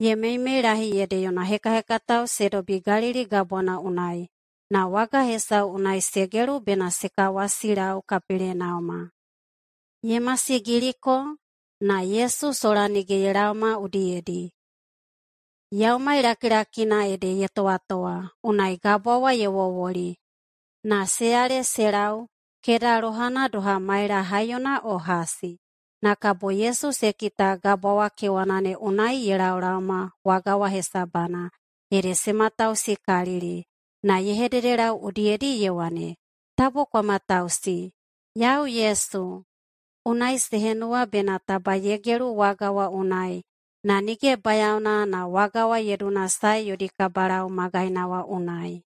yemeimerahi yereyo na hekahekatau sero bigariri gabona unai na wakahesa unai segeru bena se sekawasirau kapilenauma giriko na yesu soranigeyerauma udiyedi yaumairakirakina ede yetoatoa unai gabowa yewowori na seare serau kera rohana doha dohamaira hayona hasi na kabo Yesu sekita gabawa kewanane unai yelaulama wagawa hesabana ere sematau sikalili na yehederera udiedi yewane tabo kwa matausi yau Yesu unai sehenua taba yegeru wagawa unai na nige bayauna na wagawa yeruna sai yodikabarau magainawa unai